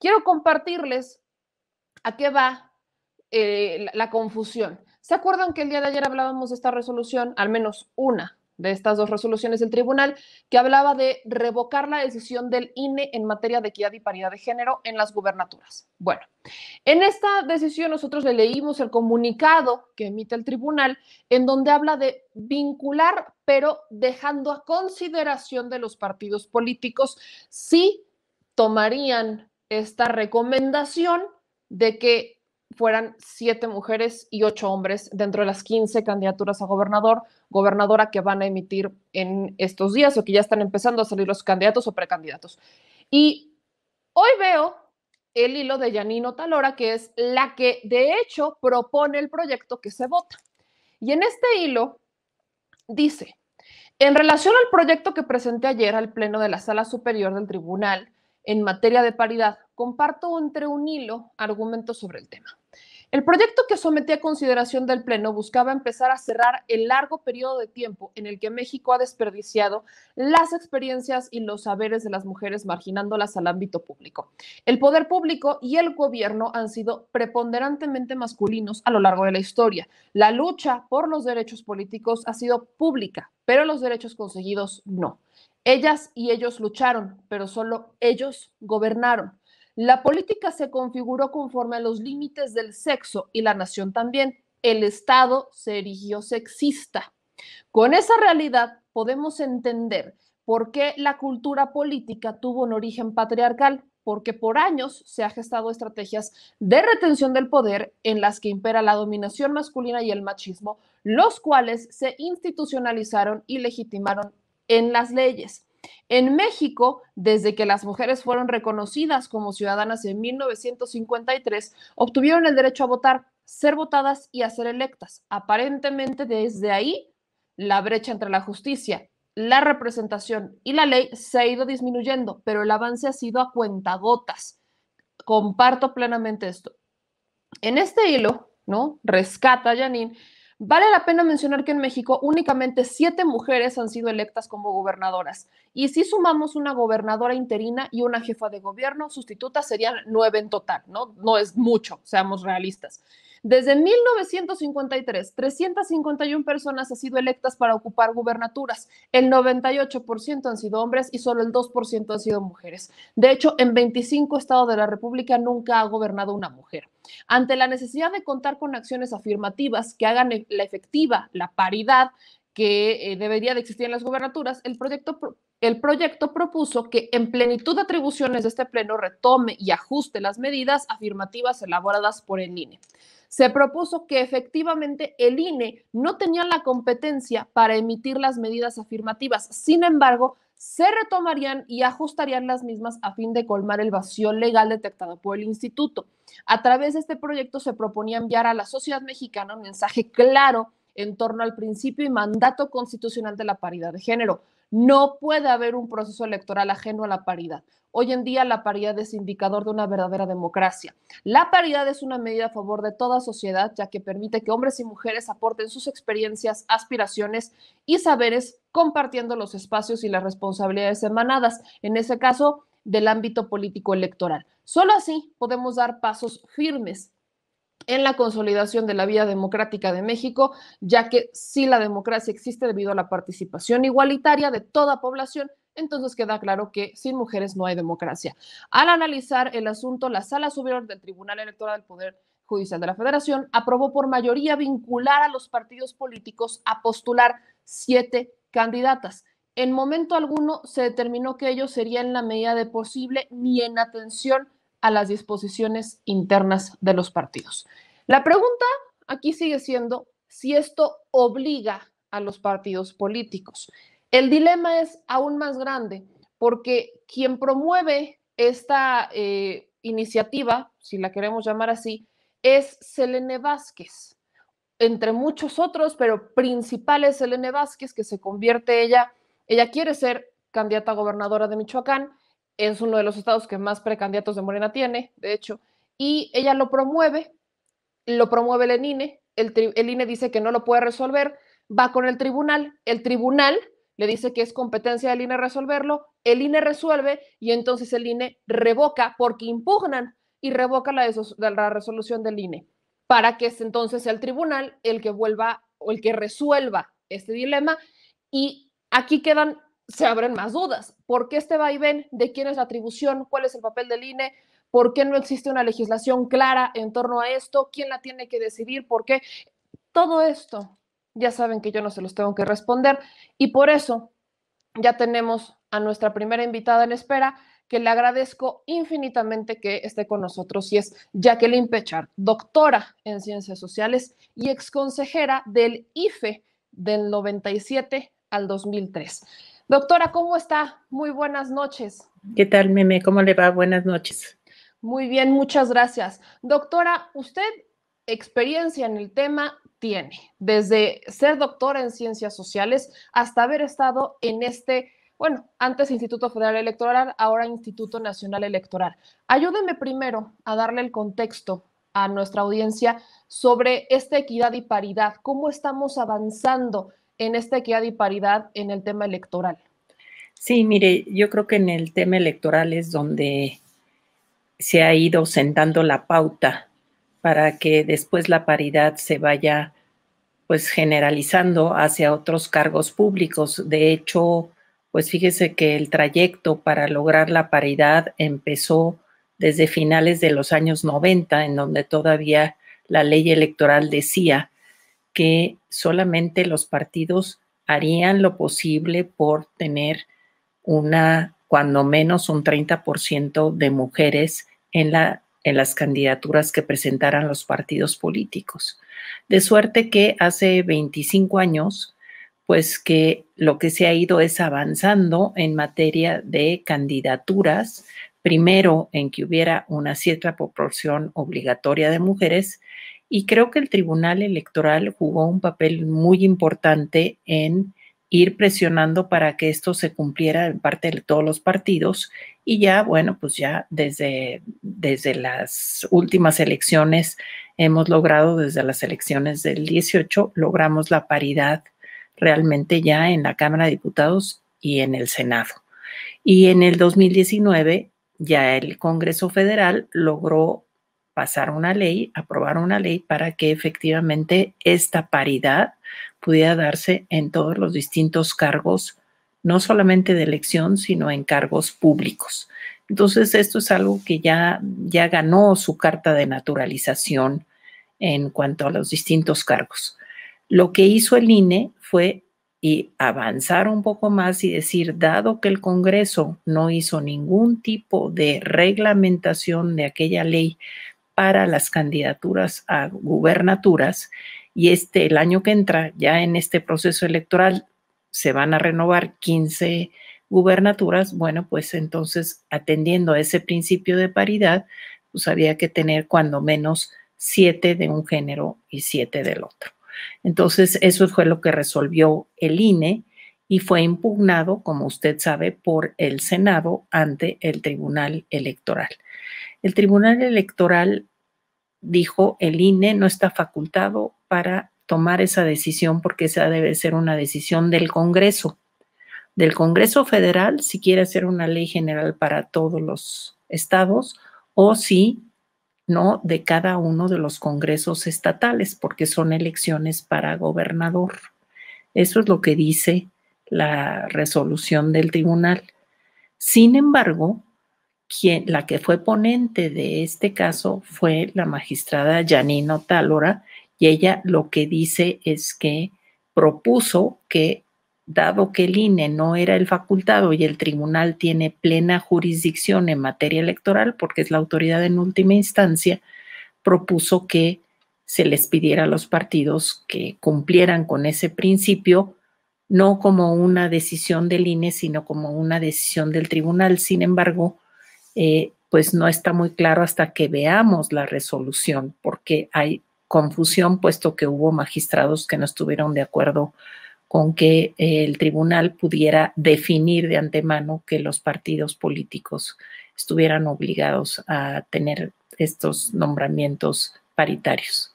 Quiero compartirles a qué va eh, la confusión. ¿Se acuerdan que el día de ayer hablábamos de esta resolución? Al menos una de estas dos resoluciones del tribunal, que hablaba de revocar la decisión del INE en materia de equidad y paridad de género en las gubernaturas. Bueno, en esta decisión nosotros le leímos el comunicado que emite el tribunal, en donde habla de vincular, pero dejando a consideración de los partidos políticos si tomarían esta recomendación de que fueran siete mujeres y ocho hombres dentro de las 15 candidaturas a gobernador, gobernadora que van a emitir en estos días o que ya están empezando a salir los candidatos o precandidatos. Y hoy veo el hilo de Yanino Talora, que es la que de hecho propone el proyecto que se vota. Y en este hilo dice, en relación al proyecto que presenté ayer al Pleno de la Sala Superior del Tribunal, en materia de paridad, comparto entre un hilo argumentos sobre el tema. El proyecto que sometí a consideración del Pleno buscaba empezar a cerrar el largo periodo de tiempo en el que México ha desperdiciado las experiencias y los saberes de las mujeres marginándolas al ámbito público. El poder público y el gobierno han sido preponderantemente masculinos a lo largo de la historia. La lucha por los derechos políticos ha sido pública, pero los derechos conseguidos no. Ellas y ellos lucharon, pero solo ellos gobernaron. La política se configuró conforme a los límites del sexo y la nación también. El Estado se erigió sexista. Con esa realidad podemos entender por qué la cultura política tuvo un origen patriarcal, porque por años se ha gestado estrategias de retención del poder en las que impera la dominación masculina y el machismo, los cuales se institucionalizaron y legitimaron en las leyes. En México, desde que las mujeres fueron reconocidas como ciudadanas en 1953, obtuvieron el derecho a votar, ser votadas y a ser electas. Aparentemente, desde ahí, la brecha entre la justicia, la representación y la ley se ha ido disminuyendo, pero el avance ha sido a cuentagotas. Comparto plenamente esto. En este hilo, ¿no? Rescata Janine Vale la pena mencionar que en México únicamente siete mujeres han sido electas como gobernadoras. Y si sumamos una gobernadora interina y una jefa de gobierno sustituta, serían nueve en total, ¿no? No es mucho, seamos realistas. Desde 1953, 351 personas han sido electas para ocupar gubernaturas. El 98% han sido hombres y solo el 2% han sido mujeres. De hecho, en 25 estados de la República nunca ha gobernado una mujer. Ante la necesidad de contar con acciones afirmativas que hagan e-, la efectiva la paridad que eh, debería de existir en las gubernaturas, el proyecto el proyecto propuso que en plenitud de atribuciones de este pleno retome y ajuste las medidas afirmativas elaboradas por el INE se propuso que efectivamente el INE no tenía la competencia para emitir las medidas afirmativas. Sin embargo, se retomarían y ajustarían las mismas a fin de colmar el vacío legal detectado por el instituto. A través de este proyecto se proponía enviar a la sociedad mexicana un mensaje claro en torno al principio y mandato constitucional de la paridad de género no puede haber un proceso electoral ajeno a la paridad. Hoy en día la paridad es indicador de una verdadera democracia. La paridad es una medida a favor de toda sociedad, ya que permite que hombres y mujeres aporten sus experiencias, aspiraciones y saberes compartiendo los espacios y las responsabilidades emanadas, en ese caso, del ámbito político electoral. Solo así podemos dar pasos firmes en la consolidación de la vía democrática de México, ya que si la democracia existe debido a la participación igualitaria de toda población, entonces queda claro que sin mujeres no hay democracia. Al analizar el asunto, la Sala Superior del Tribunal Electoral del Poder Judicial de la Federación aprobó por mayoría vincular a los partidos políticos a postular siete candidatas. En momento alguno se determinó que ello sería en la medida de posible ni en atención a las disposiciones internas de los partidos. La pregunta aquí sigue siendo si esto obliga a los partidos políticos. El dilema es aún más grande porque quien promueve esta eh, iniciativa, si la queremos llamar así, es Selene Vázquez, entre muchos otros, pero principales es Selene Vázquez, que se convierte ella, ella quiere ser candidata gobernadora de Michoacán, es uno de los estados que más precandidatos de Morena tiene, de hecho, y ella lo promueve, lo promueve el INE, el, INE dice que no lo puede resolver, va con el tribunal, el tribunal le dice que es competencia del INE resolverlo, el INE resuelve y entonces el INE revoca porque impugnan y revoca la, resolución del INE para que este entonces entonces el tribunal el que vuelva o el que resuelva este dilema y aquí quedan se abren más dudas. ¿Por qué este vaivén? ¿De quién es la atribución? ¿Cuál es el papel del INE? ¿Por qué no existe una legislación clara en torno a esto? ¿Quién la tiene que decidir? ¿Por qué? Todo esto ya saben que yo no se los tengo que responder y por eso ya tenemos a nuestra primera invitada en espera, que le agradezco infinitamente que esté con nosotros y es Jacqueline Pechar, doctora en ciencias sociales y exconsejera del IFE del 97 al 2003. Doctora, ¿cómo está? Muy buenas noches. ¿Qué tal, Meme? ¿Cómo le va? Buenas noches. Muy bien, muchas gracias. Doctora, usted experiencia en el tema tiene, desde ser doctora en ciencias sociales hasta haber estado en este, bueno, antes Instituto Federal Electoral, ahora Instituto Nacional Electoral. Ayúdeme primero a darle el contexto a nuestra audiencia sobre esta equidad y paridad, cómo estamos avanzando en esta equidad y paridad en el tema electoral? Sí, mire, yo creo que en el tema electoral es donde se ha ido sentando la pauta para que después la paridad se vaya pues generalizando hacia otros cargos públicos. De hecho, pues fíjese que el trayecto para lograr la paridad empezó desde finales de los años 90, en donde todavía la ley electoral decía que solamente los partidos harían lo posible por tener una, cuando menos un 30% de mujeres en, en las candidaturas que presentaran los partidos políticos. De suerte que hace 25 años, pues que lo que se ha ido es avanzando en materia de candidaturas, primero en que hubiera una cierta proporción obligatoria de mujeres y creo que el Tribunal Electoral jugó un papel muy importante en ir presionando para que esto se cumpliera en parte de todos los partidos y ya, bueno, pues ya desde, desde las últimas elecciones hemos logrado, desde las elecciones del 18, logramos la paridad realmente ya en la Cámara de Diputados y en el Senado. Y en el 2019 ya el Congreso Federal logró pasar una ley, aprobar una ley para que efectivamente esta paridad pudiera darse en todos los distintos cargos, no solamente de elección, sino en cargos públicos. Entonces, esto es algo que ya, ya ganó su carta de naturalización en cuanto a los distintos cargos. Lo que hizo el INE fue y avanzar un poco más y decir, dado que el Congreso no hizo ningún tipo de reglamentación de aquella ley para las candidaturas a gubernaturas y este, el año que entra, ya en este proceso electoral, se van a renovar 15 gubernaturas. Bueno, pues entonces, atendiendo a ese principio de paridad, pues había que tener cuando menos siete de un género y siete del otro. Entonces, eso fue lo que resolvió el INE y fue impugnado, como usted sabe, por el Senado ante el Tribunal Electoral. El Tribunal Electoral dijo el INE, no está facultado para tomar esa decisión porque esa debe ser una decisión del Congreso. Del Congreso Federal, si quiere hacer una ley general para todos los estados o si no de cada uno de los congresos estatales, porque son elecciones para gobernador. Eso es lo que dice la resolución del tribunal. Sin embargo, la que fue ponente de este caso fue la magistrada Janino Tálora y ella lo que dice es que propuso que dado que el INE no era el facultado y el tribunal tiene plena jurisdicción en materia electoral, porque es la autoridad en última instancia, propuso que se les pidiera a los partidos que cumplieran con ese principio, no como una decisión del INE, sino como una decisión del tribunal. Sin embargo, eh, pues no está muy claro hasta que veamos la resolución, porque hay confusión, puesto que hubo magistrados que no estuvieron de acuerdo con que eh, el tribunal pudiera definir de antemano que los partidos políticos estuvieran obligados a tener estos nombramientos paritarios.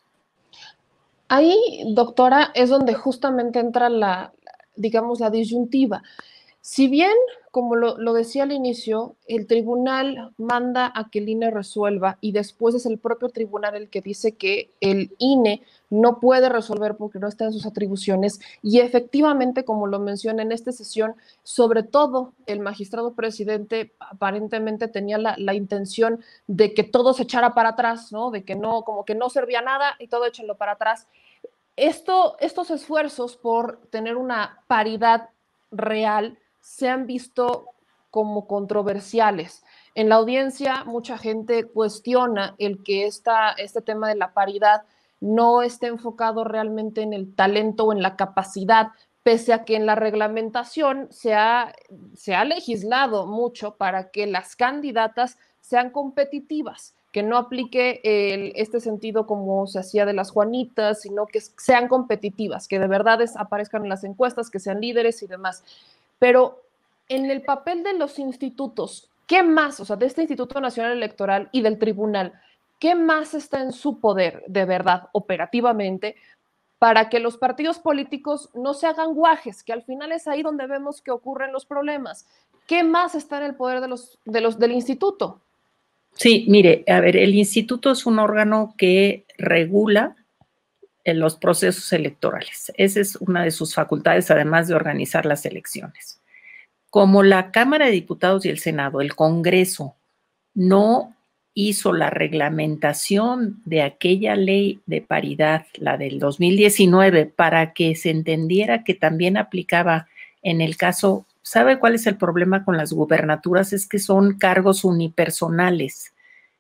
Ahí, doctora, es donde justamente entra la, digamos, la disyuntiva. Si bien, como lo, decía al inicio, el tribunal manda a que el INE resuelva y después es el propio tribunal el que dice que el INE no puede resolver porque no está en sus atribuciones y efectivamente, como lo menciona en esta sesión, sobre todo el magistrado presidente aparentemente tenía la, intención de que todo se echara para atrás, ¿no? De que no, como que no servía nada y todo échenlo para atrás. Esto, estos esfuerzos por tener una paridad real se han visto como controversiales. En la audiencia mucha gente cuestiona el que este tema de la paridad no esté enfocado realmente en el talento o en la capacidad, pese a que en la reglamentación se ha, se ha legislado mucho para que las candidatas sean competitivas, que no aplique este sentido como se hacía de las Juanitas, sino que sean competitivas, que de verdad aparezcan en las encuestas, que sean líderes y demás. Pero en el papel de los institutos, ¿qué más? O sea, de este Instituto Nacional Electoral y del Tribunal, ¿qué más está en su poder de verdad operativamente para que los partidos políticos no se hagan guajes, que al final es ahí donde vemos que ocurren los problemas? ¿Qué más está en el poder de los, del instituto? Sí, mire, a ver, el instituto es un órgano que regula en los procesos electorales. Esa es una de sus facultades, además de organizar las elecciones. Como la Cámara de Diputados y el Senado, el Congreso, no hizo la reglamentación de aquella ley de paridad, la del 2019, para que se entendiera que también aplicaba en el caso, ¿sabe cuál es el problema con las gubernaturas? Es que son cargos unipersonales.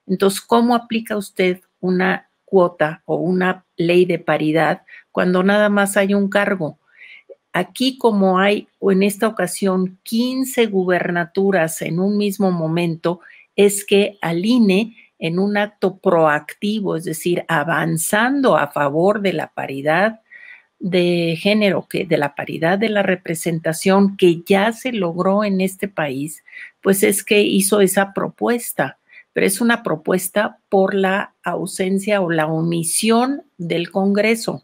Entonces, ¿cómo aplica usted una cuota o una ley de paridad cuando nada más hay un cargo. Aquí como hay o en esta ocasión 15 gubernaturas en un mismo momento, es que aline en un acto proactivo, es decir, avanzando a favor de la paridad de género, que de la paridad de la representación que ya se logró en este país, pues es que hizo esa propuesta pero es una propuesta por la ausencia o la omisión del Congreso.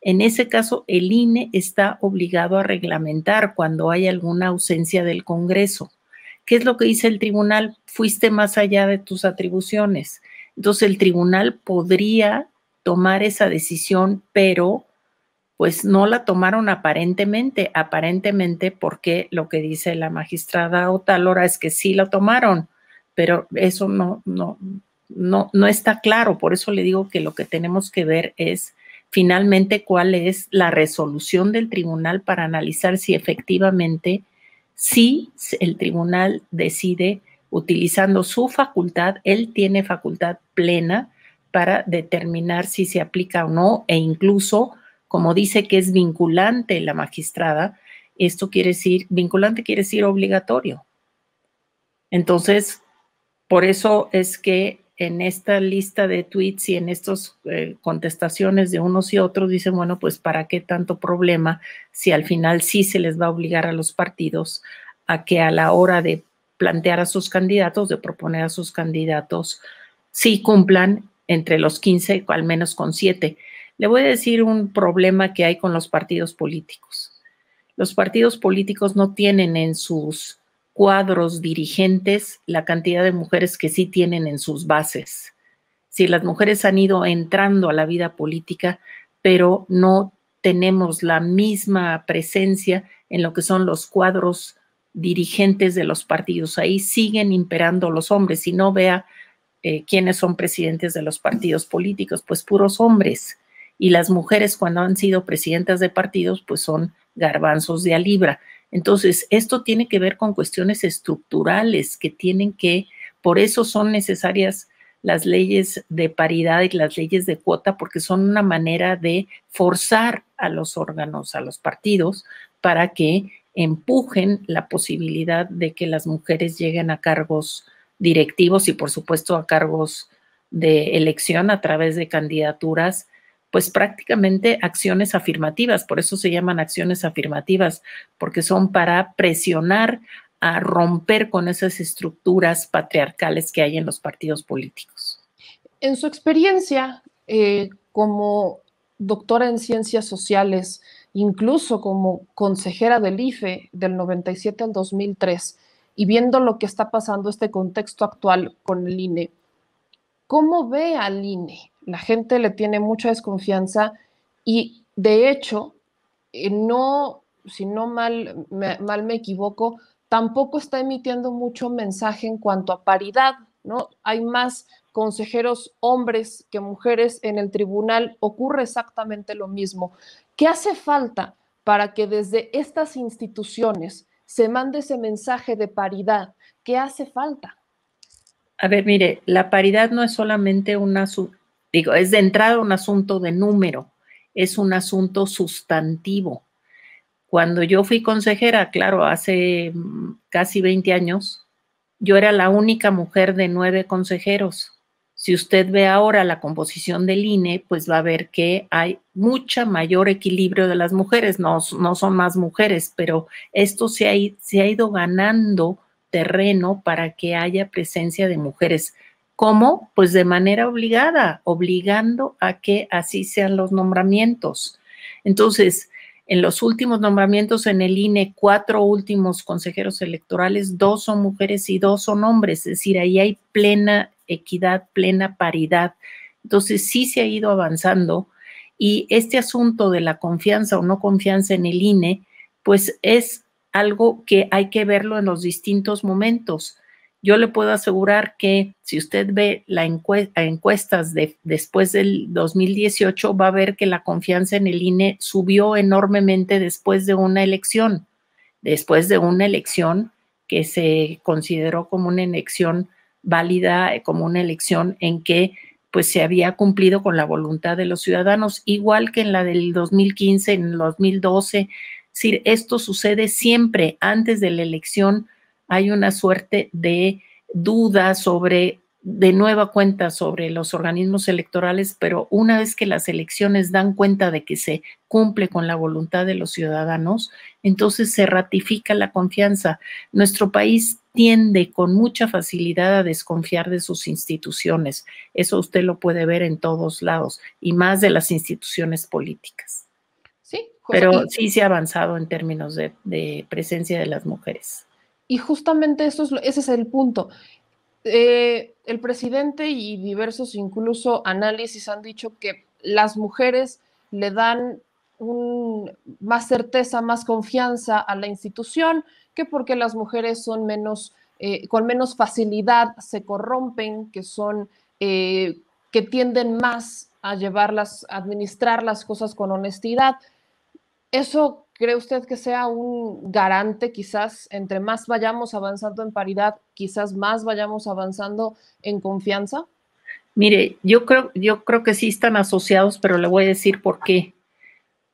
En ese caso, el INE está obligado a reglamentar cuando hay alguna ausencia del Congreso. ¿Qué es lo que dice el tribunal? Fuiste más allá de tus atribuciones. Entonces, el tribunal podría tomar esa decisión, pero pues no la tomaron aparentemente, aparentemente porque lo que dice la magistrada Otalora es que sí la tomaron, pero eso no, no, no, no está claro. Por eso le digo que lo que tenemos que ver es finalmente cuál es la resolución del tribunal para analizar si efectivamente, si el tribunal decide utilizando su facultad, él tiene facultad plena para determinar si se aplica o no, e incluso, como dice que es vinculante la magistrada, esto quiere decir, vinculante quiere decir obligatorio. Entonces, por eso es que en esta lista de tweets y en estas eh, contestaciones de unos y otros dicen, bueno, pues para qué tanto problema si al final sí se les va a obligar a los partidos a que a la hora de plantear a sus candidatos, de proponer a sus candidatos, sí cumplan entre los 15, al menos con 7. Le voy a decir un problema que hay con los partidos políticos. Los partidos políticos no tienen en sus cuadros dirigentes la cantidad de mujeres que sí tienen en sus bases. Si las mujeres han ido entrando a la vida política, pero no tenemos la misma presencia en lo que son los cuadros dirigentes de los partidos. Ahí siguen imperando los hombres. Si no vea eh, quiénes son presidentes de los partidos políticos, pues puros hombres. Y las mujeres cuando han sido presidentas de partidos, pues son garbanzos de a libra. Entonces, esto tiene que ver con cuestiones estructurales que tienen que, por eso son necesarias las leyes de paridad y las leyes de cuota, porque son una manera de forzar a los órganos, a los partidos, para que empujen la posibilidad de que las mujeres lleguen a cargos directivos y, por supuesto, a cargos de elección a través de candidaturas pues prácticamente acciones afirmativas, por eso se llaman acciones afirmativas, porque son para presionar a romper con esas estructuras patriarcales que hay en los partidos políticos. En su experiencia eh, como doctora en ciencias sociales, incluso como consejera del IFE del 97 al 2003, y viendo lo que está pasando este contexto actual con el INE, ¿Cómo ve al INE? La gente le tiene mucha desconfianza y de hecho, eh, no, si no mal me, mal me equivoco, tampoco está emitiendo mucho mensaje en cuanto a paridad, ¿no? Hay más consejeros hombres que mujeres en el tribunal, ocurre exactamente lo mismo. ¿Qué hace falta para que desde estas instituciones se mande ese mensaje de paridad? ¿Qué hace falta? A ver, mire, la paridad no es solamente un asunto, digo, es de entrada un asunto de número, es un asunto sustantivo. Cuando yo fui consejera, claro, hace mm, casi 20 años, yo era la única mujer de nueve consejeros. Si usted ve ahora la composición del INE, pues va a ver que hay mucha mayor equilibrio de las mujeres. No, no son más mujeres, pero esto se ha ido ganando terreno para que haya presencia de mujeres. ¿Cómo? Pues de manera obligada, obligando a que así sean los nombramientos. Entonces, en los últimos nombramientos en el INE, cuatro últimos consejeros electorales, dos son mujeres y dos son hombres, es decir, ahí hay plena equidad, plena paridad. Entonces, sí se ha ido avanzando y este asunto de la confianza o no confianza en el INE, pues es algo que hay que verlo en los distintos momentos. Yo le puedo asegurar que si usted ve las encuesta, encuestas de, después del 2018, va a ver que la confianza en el INE subió enormemente después de una elección, después de una elección que se consideró como una elección válida, eh, como una elección en que pues se había cumplido con la voluntad de los ciudadanos, igual que en la del 2015, en el 2012, decir, esto sucede siempre antes de la elección, hay una suerte de duda sobre, de nueva cuenta sobre los organismos electorales, pero una vez que las elecciones dan cuenta de que se cumple con la voluntad de los ciudadanos, entonces se ratifica la confianza. Nuestro país tiende con mucha facilidad a desconfiar de sus instituciones. Eso usted lo puede ver en todos lados, y más de las instituciones políticas. Pero sí se ha avanzado en términos de, presencia de las mujeres. Y justamente eso es, ese es el punto. Eh, el presidente y diversos incluso análisis han dicho que las mujeres le dan más certeza, más confianza a la institución, que porque las mujeres son menos, eh, con menos facilidad se corrompen, que son, eh, que tienden más a llevarlas, a administrar las cosas con honestidad. ¿Eso cree usted que sea un garante quizás entre más vayamos avanzando en paridad, quizás más vayamos avanzando en confianza? Mire, yo creo, yo creo que sí están asociados, pero le voy a decir por qué.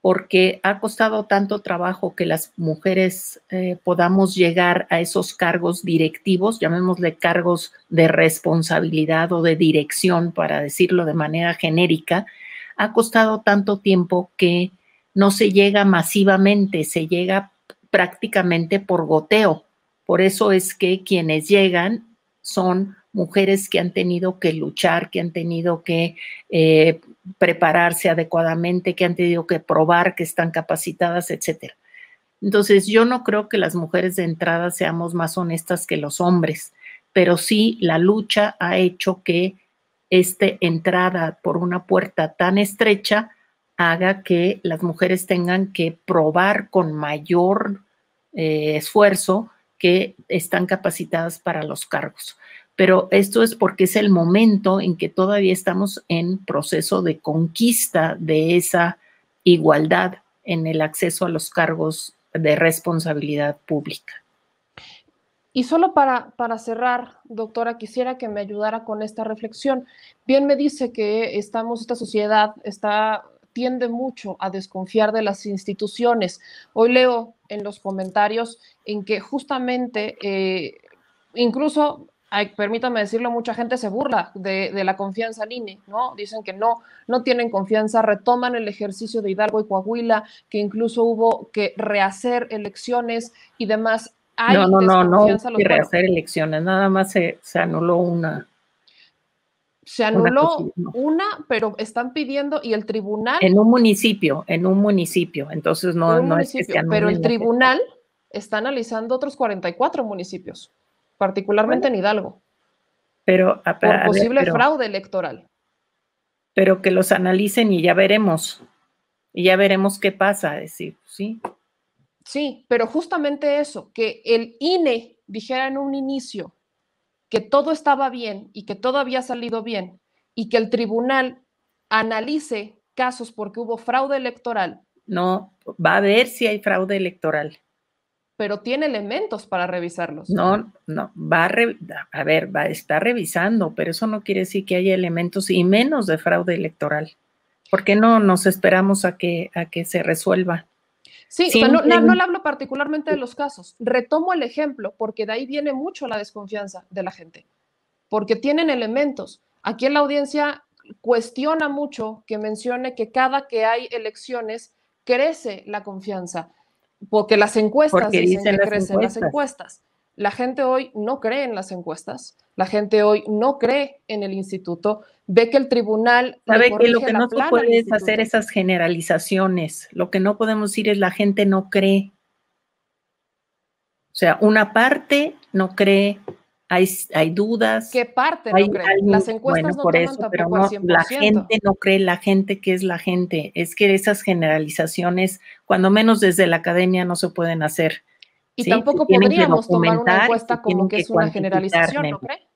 Porque ha costado tanto trabajo que las mujeres eh, podamos llegar a esos cargos directivos, llamémosle cargos de responsabilidad o de dirección, para decirlo de manera genérica. Ha costado tanto tiempo que no se llega masivamente, se llega prácticamente por goteo. Por eso es que quienes llegan son mujeres que han tenido que luchar, que han tenido que eh, prepararse adecuadamente, que han tenido que probar que están capacitadas, etc. Entonces, yo no creo que las mujeres de entrada seamos más honestas que los hombres, pero sí la lucha ha hecho que esta entrada por una puerta tan estrecha haga que las mujeres tengan que probar con mayor eh, esfuerzo que están capacitadas para los cargos. Pero esto es porque es el momento en que todavía estamos en proceso de conquista de esa igualdad en el acceso a los cargos de responsabilidad pública. Y solo para, para, cerrar, doctora, quisiera que me ayudara con esta reflexión. Bien me dice que estamos, esta sociedad está tiende mucho a desconfiar de las instituciones. Hoy leo en los comentarios en que justamente, eh, incluso, ay, permítame decirlo, mucha gente se burla de, la confianza en INE, ¿no? Dicen que no, no tienen confianza, retoman el ejercicio de Hidalgo y Coahuila, que incluso hubo que rehacer elecciones y demás. no, no, no, no, rehacer elecciones, nada más se anuló una se anuló una, pero están pidiendo y el tribunal. En un municipio, en un municipio. Entonces no, no es que Pero el tribunal está analizando otros 44 municipios, particularmente en Hidalgo. Pero posible fraude electoral. Pero que los analicen y ya veremos. Y ya veremos qué pasa, decir, sí. Sí, pero justamente eso, que el INE dijera en un inicio, que todo estaba bien y que todo había salido bien y que el tribunal analice casos porque hubo fraude electoral. No, va a ver si hay fraude electoral. Pero tiene elementos para revisarlos. No, no, va a, ver, va a revisando, pero eso no quiere decir que haya elementos y menos de fraude electoral. ¿Por qué no nos esperamos a que, a que se resuelva? Sí, no, le hablo particularmente de los casos. Retomo el ejemplo porque de ahí viene mucho la desconfianza de la gente, porque tienen elementos. Aquí en la audiencia cuestiona mucho que mencione que cada que hay elecciones crece la confianza, porque las encuestas dicen, que crecen las encuestas. La gente hoy no cree en las encuestas, la gente hoy no cree en el instituto, ve que el tribunal... Sabe que lo que no se puede es hacer esas generalizaciones, lo que no podemos decir es la gente no cree. O sea, una parte no cree, hay, dudas. ¿Qué parte no cree? las encuestas no por eso, pero la gente no cree, la gente que es la gente. Es que esas generalizaciones, cuando menos desde la academia, no se pueden hacer y tampoco podríamos tomar una encuesta como que, es una generalización, ¿no cree?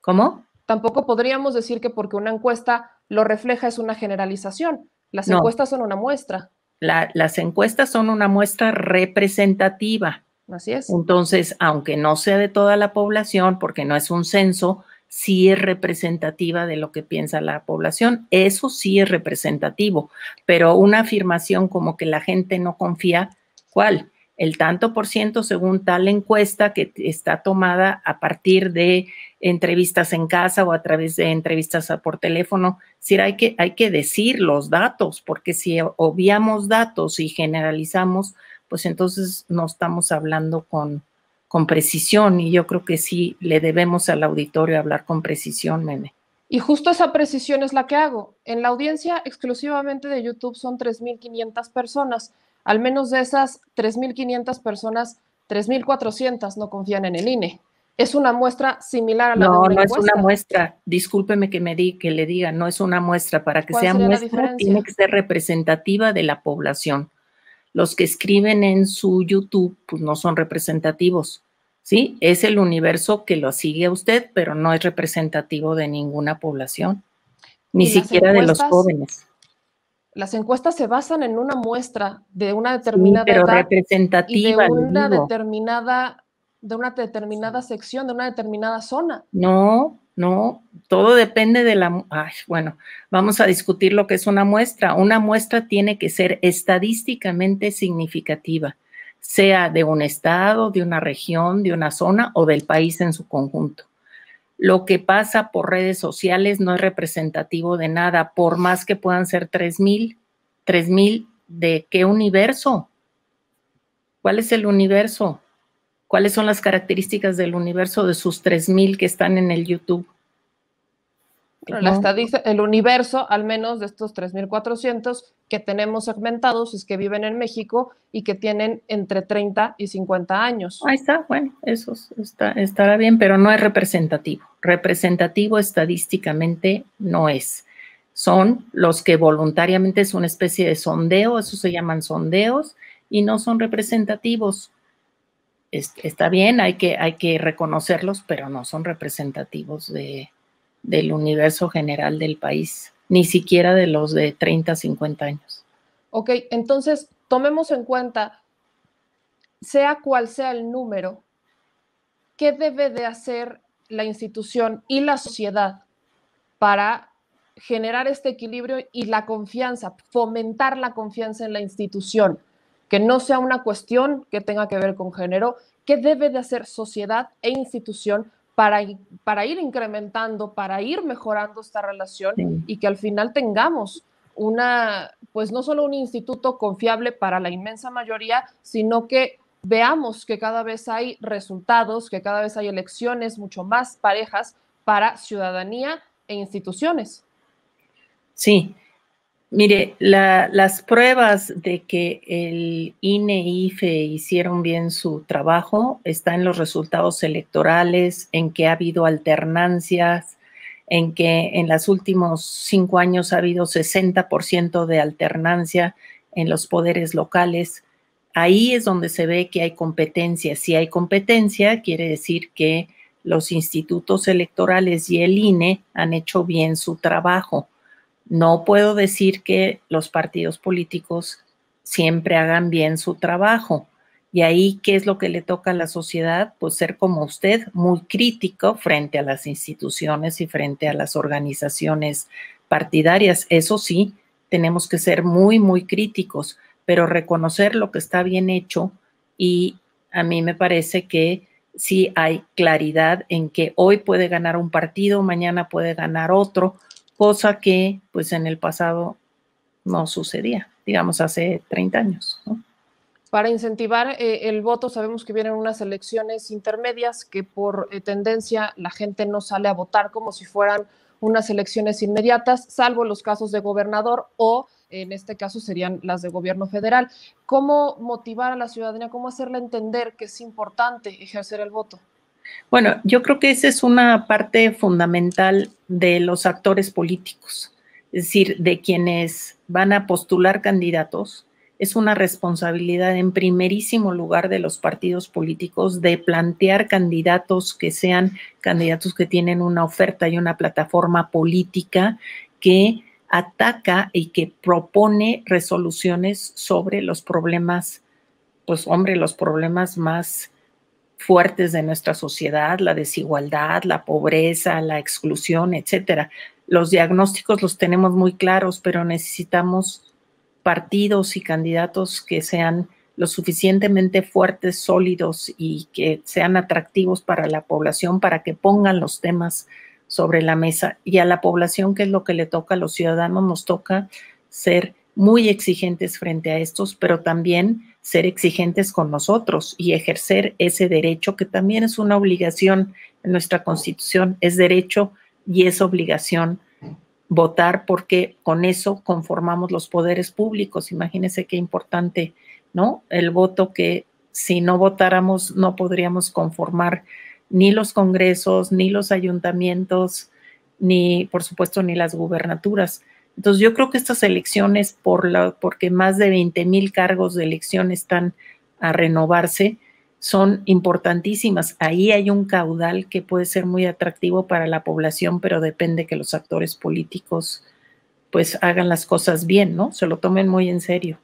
¿Cómo? Tampoco podríamos decir que porque una encuesta lo refleja es una generalización. Las encuestas son una muestra. las encuestas son una muestra representativa. Así es. Entonces, aunque no sea de toda la población, porque no es un censo, sí es representativa de lo que piensa la población. Eso sí es representativo. Pero una afirmación como que la gente no confía, ¿cuál? el tanto por ciento según tal encuesta que está tomada a partir de entrevistas en casa o a través de entrevistas por teléfono. Es hay que, hay que decir los datos, porque si obviamos datos y generalizamos, pues entonces no estamos hablando con, con precisión y yo creo que sí le debemos al auditorio hablar con precisión, Mene. Y justo esa precisión es la que hago. En la audiencia exclusivamente de YouTube son 3.500 personas al menos de esas 3.500 personas, 3.400 no confían en el INE. Es una muestra similar a la de de No, no es una muestra. Discúlpeme que me di, que le diga, no es una muestra. Para que sea muestra, tiene que ser representativa de la población. Los que escriben en su YouTube, pues no son representativos. ¿sí? Es el universo que lo sigue a usted, pero no es representativo de ninguna población, ni siquiera de los jóvenes. Las encuestas se basan en una muestra de una determinada representativa, de una determinada de una determinada sección, de una determinada zona. No, no, todo depende de la... bueno, vamos a discutir lo que es una muestra. Una muestra tiene que ser estadísticamente significativa, sea de un estado, de una región, de una zona o del país en su conjunto lo que pasa por redes sociales no es representativo de nada, por más que puedan ser 3.000, 3.000 de qué universo? ¿Cuál es el universo? ¿Cuáles son las características del universo de sus 3.000 que están en el YouTube? el universo, al menos de estos 3.400 que tenemos segmentados, es que viven en México y que tienen entre 30 y 50 años. Ahí está, bueno, eso estará bien, pero no es representativo. Representativo estadísticamente no es. Son los que voluntariamente es una especie de sondeo, eso se llaman sondeos, y no son representativos. está bien, hay que, hay que reconocerlos, pero no son representativos de, del universo general del país, ni siquiera de los de 30, 50 años. Ok, entonces tomemos en cuenta, sea cual sea el número, ¿qué debe de hacer la institución y la sociedad para generar este equilibrio y la confianza, fomentar la confianza en la institución, que no sea una cuestión que tenga que ver con género, ¿Qué debe de hacer sociedad e institución para, ir incrementando, para ir mejorando esta relación y que al final tengamos una, pues no solo un instituto confiable para la inmensa mayoría, sino que veamos que cada vez hay resultados, que cada vez hay elecciones mucho más parejas para ciudadanía e instituciones. Sí, Mire, las pruebas de que el INE y IFE hicieron bien su trabajo están en los resultados electorales, en que ha habido alternancias, en que en los últimos cinco años ha habido 60% de alternancia en los poderes locales. Ahí es donde se ve que hay competencia. Si hay competencia, quiere decir que los institutos electorales y el INE han hecho bien su trabajo no puedo decir que los partidos políticos siempre hagan bien su trabajo. Y ahí, ¿qué es lo que le toca a la sociedad? Pues ser como usted, muy crítico frente a las instituciones y frente a las organizaciones partidarias. Eso sí, tenemos que ser muy, muy críticos, pero reconocer lo que está bien hecho y a mí me parece que sí hay claridad en que hoy puede ganar un partido, mañana puede ganar otro, cosa que pues en el pasado no sucedía, digamos hace 30 años. Para incentivar eh, el voto sabemos que vienen unas elecciones intermedias que por eh, tendencia la gente no sale a votar como si fueran unas elecciones inmediatas, salvo los casos de gobernador o en este caso serían las de gobierno federal. ¿Cómo motivar a la ciudadanía? ¿Cómo hacerle entender que es importante ejercer el voto? Bueno, yo creo que esa es una parte fundamental de los actores políticos, es decir, de quienes van a postular candidatos. Es una responsabilidad en primerísimo lugar de los partidos políticos de plantear candidatos que sean candidatos que tienen una oferta y una plataforma política que ataca y que propone resoluciones sobre los problemas, pues hombre, los problemas más fuertes de nuestra sociedad, la desigualdad, la pobreza, la exclusión, etcétera. Los diagnósticos los tenemos muy claros, pero necesitamos partidos y candidatos que sean lo suficientemente fuertes, sólidos y que sean atractivos para la población para que pongan los temas sobre la mesa. Y a la población, que es lo que le toca a los ciudadanos, nos toca ser muy exigentes frente a estos, pero también ser exigentes con nosotros y ejercer ese derecho que también es una obligación en nuestra constitución, es derecho y es obligación votar porque con eso conformamos los poderes públicos. Imagínense qué importante, ¿no? El voto que si no votáramos no podríamos conformar ni los congresos, ni los ayuntamientos, ni por supuesto ni las gubernaturas. Entonces yo creo que estas elecciones, por la, porque más de 20 mil cargos de elección están a renovarse, son importantísimas. Ahí hay un caudal que puede ser muy atractivo para la población, pero depende que los actores políticos pues hagan las cosas bien, ¿no? Se lo tomen muy en serio.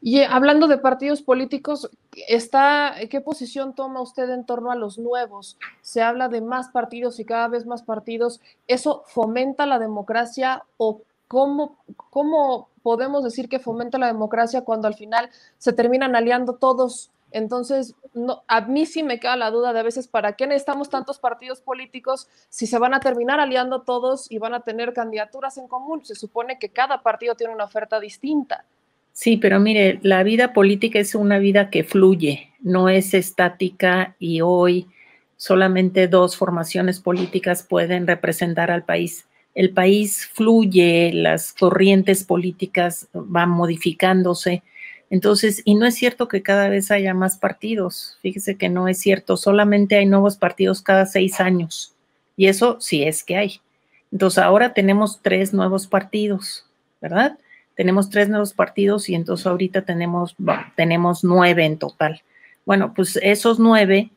Y eh, hablando de partidos políticos, está, ¿qué posición toma usted en torno a los nuevos? Se habla de más partidos y cada vez más partidos. ¿Eso fomenta la democracia o ¿cómo, podemos decir que fomenta la democracia cuando al final se terminan aliando todos? Entonces, no, a mí sí me queda la duda de a veces para qué necesitamos tantos partidos políticos si se van a terminar aliando todos y van a tener candidaturas en común. Se supone que cada partido tiene una oferta distinta. Sí, pero mire, la vida política es una vida que fluye, no es estática y hoy solamente dos formaciones políticas pueden representar al país el país fluye, las corrientes políticas van modificándose. Entonces, y no es cierto que cada vez haya más partidos, fíjese que no es cierto, solamente hay nuevos partidos cada seis años, y eso sí es que hay. Entonces, ahora tenemos tres nuevos partidos, ¿verdad? Tenemos tres nuevos partidos y entonces ahorita tenemos, tenemos nueve en total. Bueno, pues esos nueve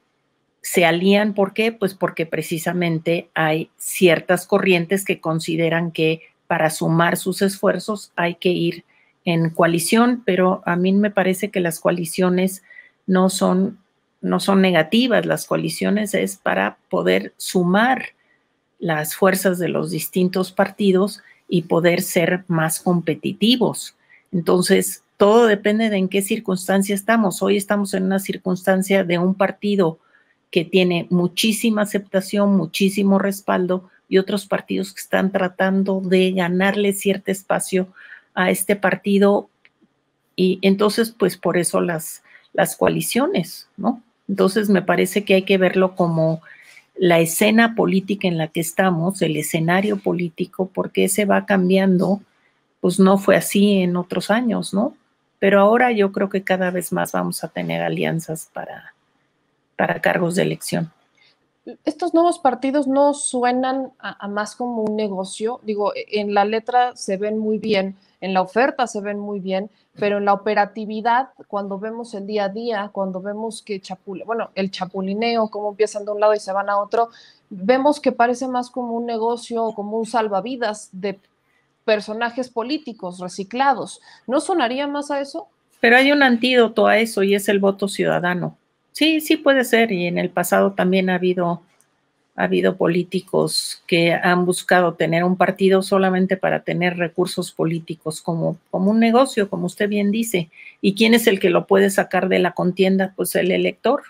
se alían. ¿Por qué? Pues porque precisamente hay ciertas corrientes que consideran que para sumar sus esfuerzos hay que ir en coalición, pero a mí me parece que las coaliciones no son, no son negativas, las coaliciones es para poder sumar las fuerzas de los distintos partidos y poder ser más competitivos. Entonces, todo depende de en qué circunstancia estamos. Hoy estamos en una circunstancia de un partido que tiene muchísima aceptación, muchísimo respaldo, y otros partidos que están tratando de ganarle cierto espacio a este partido. Y entonces, pues por eso las, las coaliciones, ¿no? Entonces me parece que hay que verlo como la escena política en la que estamos, el escenario político, porque se va cambiando, pues no fue así en otros años, ¿no? Pero ahora yo creo que cada vez más vamos a tener alianzas para, para cargos de elección. Estos nuevos partidos no suenan a, más como un negocio. Digo, e, en la letra se ven muy bien, en la oferta se ven muy bien, pero en la operatividad, cuando vemos el día a día, cuando vemos que chapule, bueno, el chapulineo, cómo empiezan de un lado y se van a otro, vemos que parece más como un negocio, como un salvavidas de personajes políticos reciclados. ¿No sonaría más a eso? Pero hay un antídoto a eso y es el voto ciudadano. Sí, sí puede ser. Y en el pasado también ha habido, políticos que han buscado tener un partido solamente para tener recursos políticos como, como un negocio, como usted bien dice. ¿Y quién es el que lo puede sacar de la contienda? Pues el elector.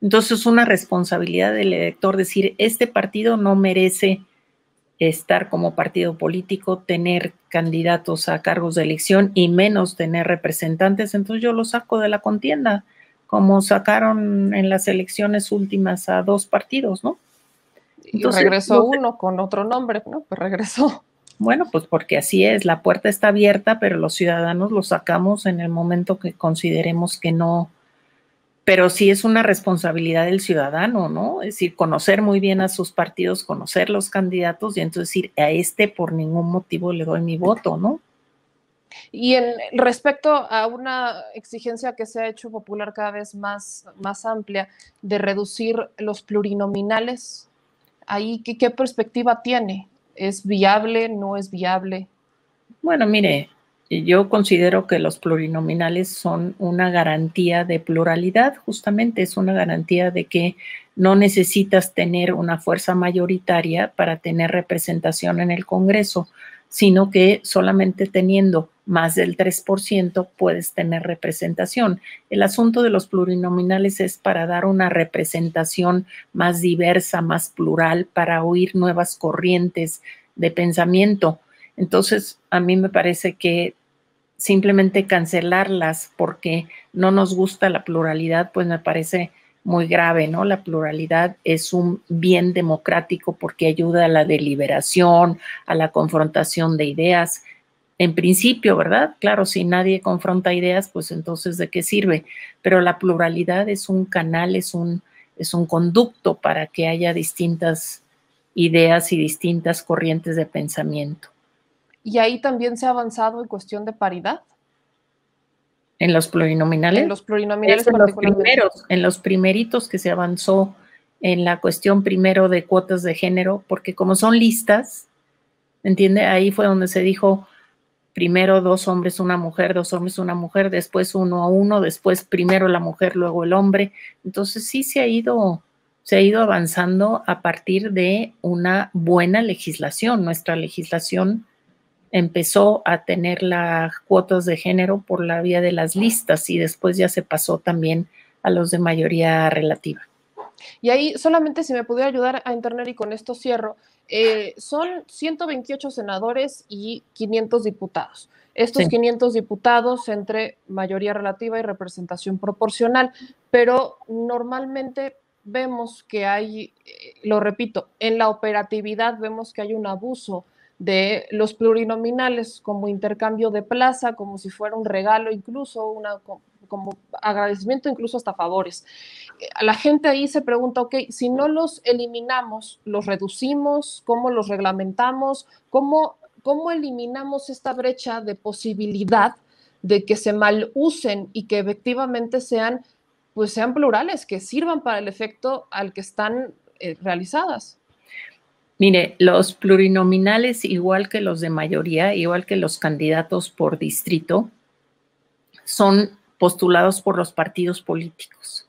Entonces es una responsabilidad del elector decir, este partido no merece estar como partido político, tener candidatos a cargos de elección y menos tener representantes, entonces yo lo saco de la contienda como sacaron en las elecciones últimas a dos partidos, ¿no? y regresó uno con otro nombre, ¿no? Pues regresó. Bueno, pues porque así es, la puerta está abierta, pero los ciudadanos lo sacamos en el momento que consideremos que no, pero sí es una responsabilidad del ciudadano, ¿no? Es decir, conocer muy bien a sus partidos, conocer los candidatos y entonces decir, a este por ningún motivo le doy mi voto, ¿no? Y en respecto a una exigencia que se ha hecho popular cada vez más, más amplia de reducir los plurinominales, ahí qué, qué perspectiva tiene? ¿Es viable? ¿No es viable? Bueno, mire, yo considero que los plurinominales son una garantía de pluralidad, justamente es una garantía de que no necesitas tener una fuerza mayoritaria para tener representación en el Congreso, sino que solamente teniendo más del 3% puedes tener representación. El asunto de los plurinominales es para dar una representación más diversa, más plural, para oír nuevas corrientes de pensamiento. Entonces, a mí me parece que simplemente cancelarlas porque no nos gusta la pluralidad, pues me parece muy grave, ¿no? La pluralidad es un bien democrático porque ayuda a la deliberación, a la confrontación de ideas en principio, ¿verdad? Claro, si nadie confronta ideas, pues entonces ¿de qué sirve? Pero la pluralidad es un canal, es un, es un conducto para que haya distintas ideas y distintas corrientes de pensamiento. ¿Y ahí también se ha avanzado en cuestión de paridad? ¿En los plurinominales? En los plurinominales. En los primeros, en los primeritos que se avanzó en la cuestión primero de cuotas de género, porque como son listas, ¿entiende? Ahí fue donde se dijo, primero dos hombres, una mujer, dos hombres, una mujer, después uno a uno, después primero la mujer, luego el hombre. Entonces sí se ha ido, se ha ido avanzando a partir de una buena legislación. Nuestra legislación empezó a tener las cuotas de género por la vía de las listas y después ya se pasó también a los de mayoría relativa. Y ahí solamente si me pudiera ayudar a internet y con esto cierro, eh, son 128 senadores y 500 diputados. Estos 500 diputados entre mayoría relativa y representación proporcional, pero normalmente vemos que hay, eh, lo repito, en la operatividad vemos que hay un abuso de los plurinominales como intercambio de plaza, como si fuera un regalo, incluso una como agradecimiento, incluso hasta favores. Eh, la gente ahí se pregunta, ok, si no los eliminamos, los reducimos, ¿cómo los reglamentamos? ¿Cómo, cómo eliminamos esta brecha de posibilidad de que se mal usen y que efectivamente sean, pues sean plurales, que sirvan para el efecto al que están eh, realizadas? Mire, los plurinominales, igual que los de mayoría, igual que los candidatos por distrito, son postulados por los partidos políticos.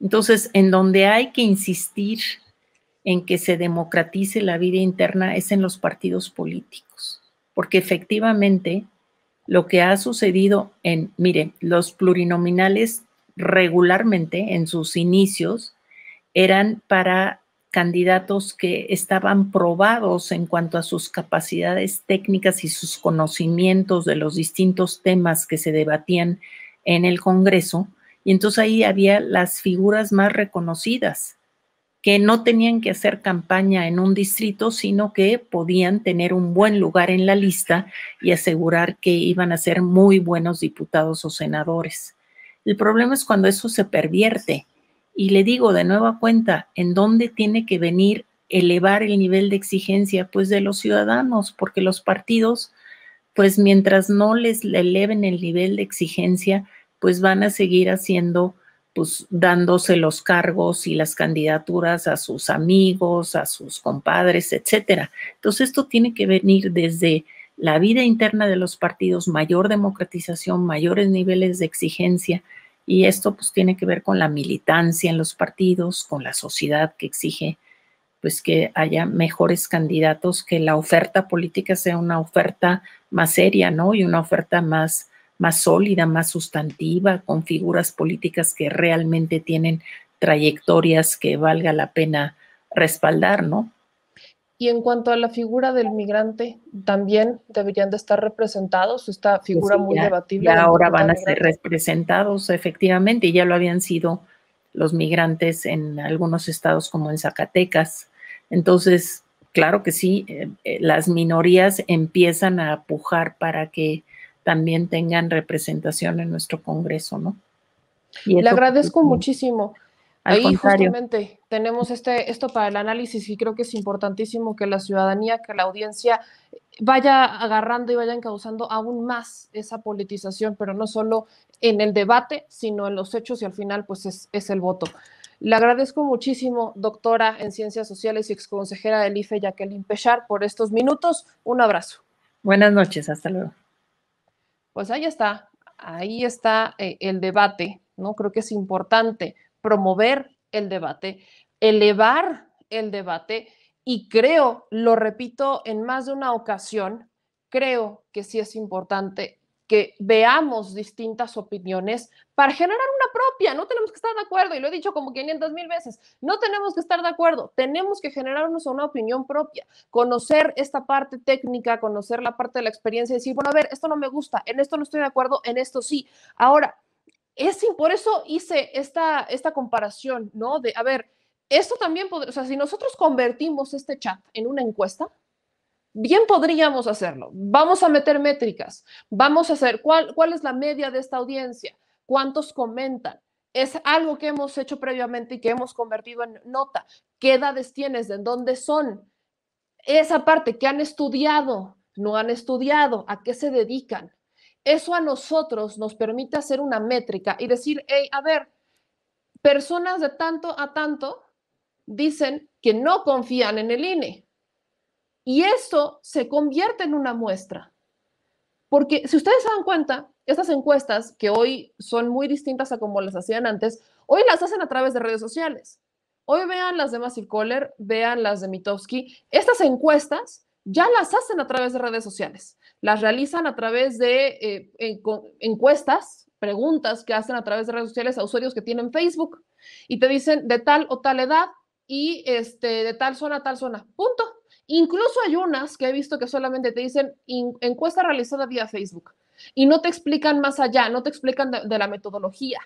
Entonces, en donde hay que insistir en que se democratice la vida interna es en los partidos políticos, porque efectivamente lo que ha sucedido en, miren, los plurinominales regularmente en sus inicios eran para candidatos que estaban probados en cuanto a sus capacidades técnicas y sus conocimientos de los distintos temas que se debatían en el Congreso, y entonces ahí había las figuras más reconocidas, que no tenían que hacer campaña en un distrito, sino que podían tener un buen lugar en la lista y asegurar que iban a ser muy buenos diputados o senadores. El problema es cuando eso se pervierte. Y le digo de nueva cuenta, ¿en dónde tiene que venir elevar el nivel de exigencia? Pues de los ciudadanos, porque los partidos pues mientras no les eleven el nivel de exigencia, pues van a seguir haciendo, pues dándose los cargos y las candidaturas a sus amigos, a sus compadres, etcétera. Entonces esto tiene que venir desde la vida interna de los partidos, mayor democratización, mayores niveles de exigencia y esto pues tiene que ver con la militancia en los partidos, con la sociedad que exige pues que haya mejores candidatos, que la oferta política sea una oferta más seria, ¿no? Y una oferta más, más sólida, más sustantiva, con figuras políticas que realmente tienen trayectorias que valga la pena respaldar, ¿no? Y en cuanto a la figura del migrante, también deberían de estar representados, esta pues figura muy debatible. Ya ahora van a ser representados, efectivamente, y ya lo habían sido los migrantes en algunos estados como en Zacatecas, entonces, claro que sí, eh, eh, las minorías empiezan a pujar para que también tengan representación en nuestro Congreso, ¿no? Y Le pues, agradezco mm, muchísimo. Ahí justamente tenemos este, esto para el análisis y creo que es importantísimo que la ciudadanía, que la audiencia vaya agarrando y vaya encauzando aún más esa politización, pero no solo en el debate, sino en los hechos y al final pues es, es el voto. Le agradezco muchísimo, doctora en Ciencias Sociales y exconsejera del IFE, Jacqueline Pechar, por estos minutos. Un abrazo. Buenas noches, hasta luego. Pues ahí está, ahí está eh, el debate, ¿no? Creo que es importante promover el debate, elevar el debate y creo, lo repito en más de una ocasión, creo que sí es importante que veamos distintas opiniones para generar una propia. No tenemos que estar de acuerdo, y lo he dicho como 500 mil veces, no tenemos que estar de acuerdo, tenemos que generarnos una opinión propia, conocer esta parte técnica, conocer la parte de la experiencia y decir, bueno, a ver, esto no me gusta, en esto no estoy de acuerdo, en esto sí. Ahora, es, por eso hice esta, esta comparación, ¿no? De, a ver, esto también podría, o sea, si nosotros convertimos este chat en una encuesta, Bien podríamos hacerlo. Vamos a meter métricas. Vamos a hacer cuál, cuál es la media de esta audiencia, cuántos comentan. Es algo que hemos hecho previamente y que hemos convertido en nota. ¿Qué edades tienes? ¿De dónde son? Esa parte que han estudiado, no han estudiado, a qué se dedican. Eso a nosotros nos permite hacer una métrica y decir, hey, a ver, personas de tanto a tanto dicen que no confían en el INE. Y eso se convierte en una muestra. Porque si ustedes se dan cuenta, estas encuestas, que hoy son muy distintas a como las hacían antes, hoy las hacen a través de redes sociales. Hoy vean las de Massive Kohler, vean las de Mitowski. Estas encuestas ya las hacen a través de redes sociales. Las realizan a través de eh, encuestas, preguntas que hacen a través de redes sociales a usuarios que tienen Facebook y te dicen de tal o tal edad y este, de tal zona a tal zona. Punto. Incluso hay unas que he visto que solamente te dicen encuesta realizada vía Facebook y no te explican más allá, no te explican de, la metodología.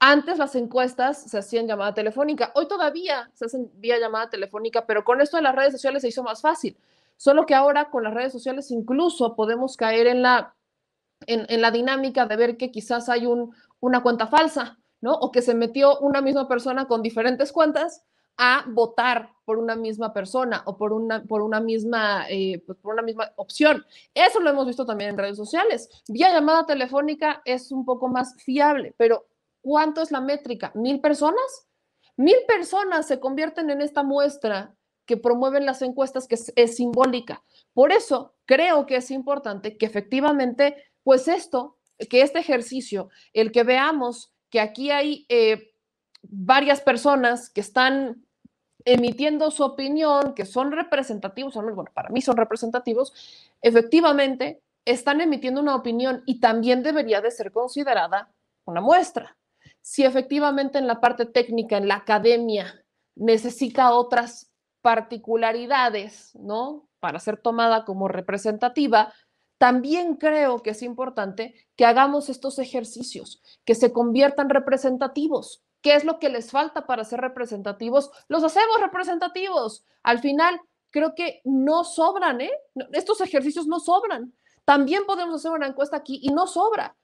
Antes las encuestas se hacían llamada telefónica, hoy todavía se hacen vía llamada telefónica, pero con esto de las redes sociales se hizo más fácil. Solo que ahora con las redes sociales incluso podemos caer en la, en, la dinámica de ver que quizás hay una cuenta falsa, ¿no? O que se metió una misma persona con diferentes cuentas a votar por una misma persona o por una, por una, misma, eh, pues, por misma opción. Eso lo hemos visto también en redes sociales. Vía llamada telefónica es un poco más fiable, pero ¿cuánto es la métrica? ¿Mil personas? Mil personas se convierten en esta muestra que promueven las encuestas que es, simbólica. Por eso creo que es importante que efectivamente, pues esto, que este ejercicio, el que veamos que aquí hay... Eh, varias personas que están emitiendo su opinión, que son representativos, bueno, para mí son representativos, efectivamente están emitiendo una opinión y también debería de ser considerada una muestra. Si efectivamente en la parte técnica, en la academia, necesita otras particularidades, ¿no? Para ser tomada como representativa, también creo que es importante que hagamos estos ejercicios, que se conviertan representativos, qué es lo que les falta para ser representativos, los hacemos representativos. Al final, creo que no sobran, ¿eh? Estos ejercicios no sobran. También podemos hacer una encuesta aquí y no sobra.